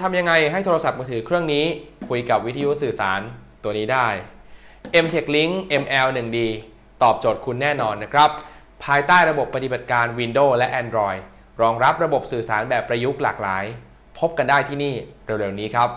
ทำยังไงให้โทรศัพท์มือถือเครื่องนี้ คุยกับวิทยุสื่อสารตัวนี้ได้ MTech Link ML1D ตอบโจทย์คุณแน่นอนนะครับ ภายใต้ระบบปฏิบัติการ Windows และ Android รองรับระบบสื่อสารแบบประยุกต์หลากหลาย พบกันได้ที่นี่เร็วๆนี้ครับ